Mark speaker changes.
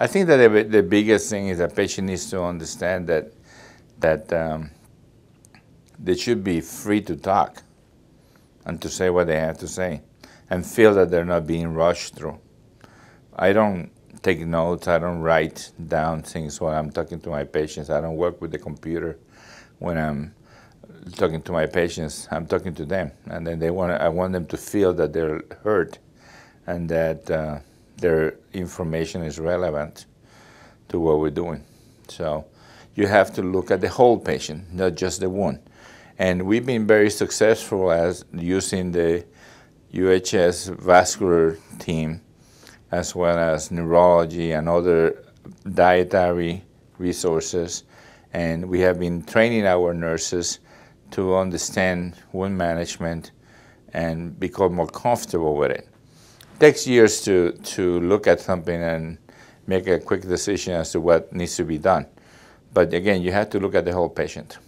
Speaker 1: I think that the, the biggest thing is that patient needs to understand that that um, they should be free to talk and to say what they have to say and feel that they're not being rushed through. I don't take notes. I don't write down things while I'm talking to my patients. I don't work with the computer when I'm talking to my patients. I'm talking to them, and then they want. I want them to feel that they're heard, and that uh, their information is relevant to what we're doing. So you have to look at the whole patient, not just the wound. And we've been very successful as using the UHS vascular team, as well as neurology and other dietary resources. And we have been training our nurses to understand wound management and become more comfortable with it takes years to, to look at something and make a quick decision as to what needs to be done. But again, you have to look at the whole patient.